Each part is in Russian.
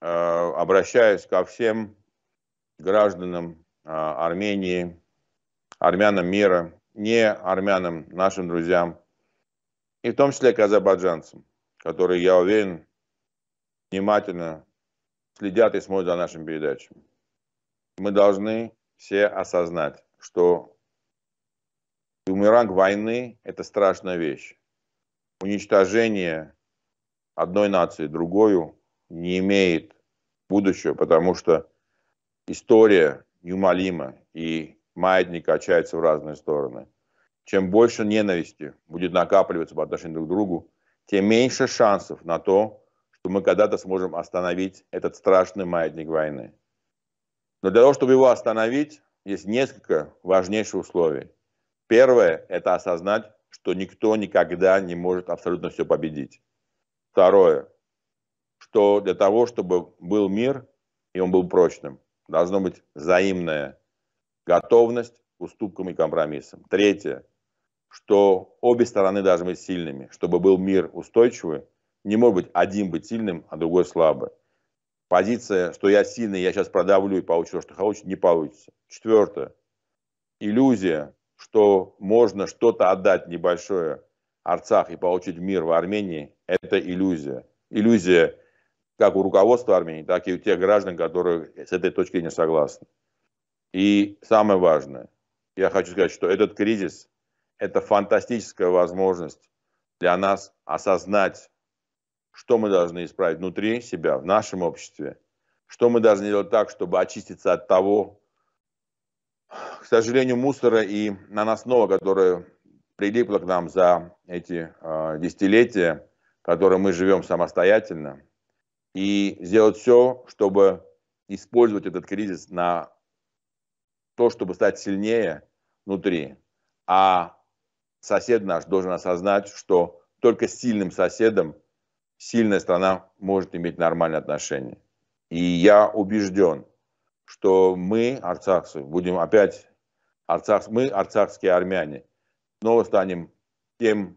Э, обращаюсь ко всем гражданам э, Армении, армянам мира, не армянам, нашим друзьям, и в том числе к азербайджанцам, которые, я уверен, внимательно следят и смотрят за нашими передачами. Мы должны все осознать, что бумеранг войны – это страшная вещь. Уничтожение одной нации другую – не имеет будущего, потому что история неумолима, и маятник качается в разные стороны. Чем больше ненависти будет накапливаться по отношению друг к другу, тем меньше шансов на то, что мы когда-то сможем остановить этот страшный маятник войны. Но для того, чтобы его остановить, есть несколько важнейших условий. Первое – это осознать, что никто никогда не может абсолютно все победить. Второе что для того, чтобы был мир, и он был прочным, должно быть взаимная готовность к уступкам и компромиссам. Третье, что обе стороны должны быть сильными. Чтобы был мир устойчивый, не может быть один быть сильным, а другой слабый. Позиция, что я сильный, я сейчас продавлю и получу то, что хочу, не получится. Четвертое. Иллюзия, что можно что-то отдать небольшое Арцах и получить мир в Армении, это иллюзия. Иллюзия как у руководства Армении, так и у тех граждан, которые с этой точки не согласны. И самое важное, я хочу сказать, что этот кризис – это фантастическая возможность для нас осознать, что мы должны исправить внутри себя, в нашем обществе, что мы должны делать так, чтобы очиститься от того, к сожалению, мусора и наносного, которое прилипло к нам за эти э, десятилетия, которые мы живем самостоятельно – и сделать все, чтобы использовать этот кризис на то, чтобы стать сильнее внутри. А сосед наш должен осознать, что только с сильным соседом сильная страна может иметь нормальные отношения. И я убежден, что мы, арцахцы, будем опять, арцах, мы, арцахские армяне, снова станем тем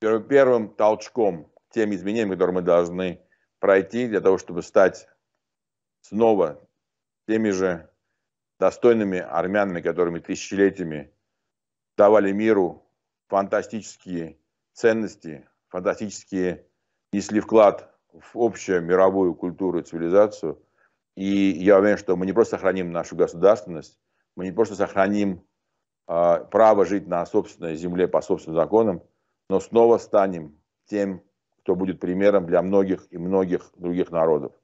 первым толчком теми изменениями, которые мы должны пройти для того, чтобы стать снова теми же достойными армянами, которыми тысячелетиями давали миру фантастические ценности, фантастические несли вклад в общую мировую культуру и цивилизацию. И я уверен, что мы не просто сохраним нашу государственность, мы не просто сохраним э, право жить на собственной земле по собственным законам, но снова станем тем кто будет примером для многих и многих других народов.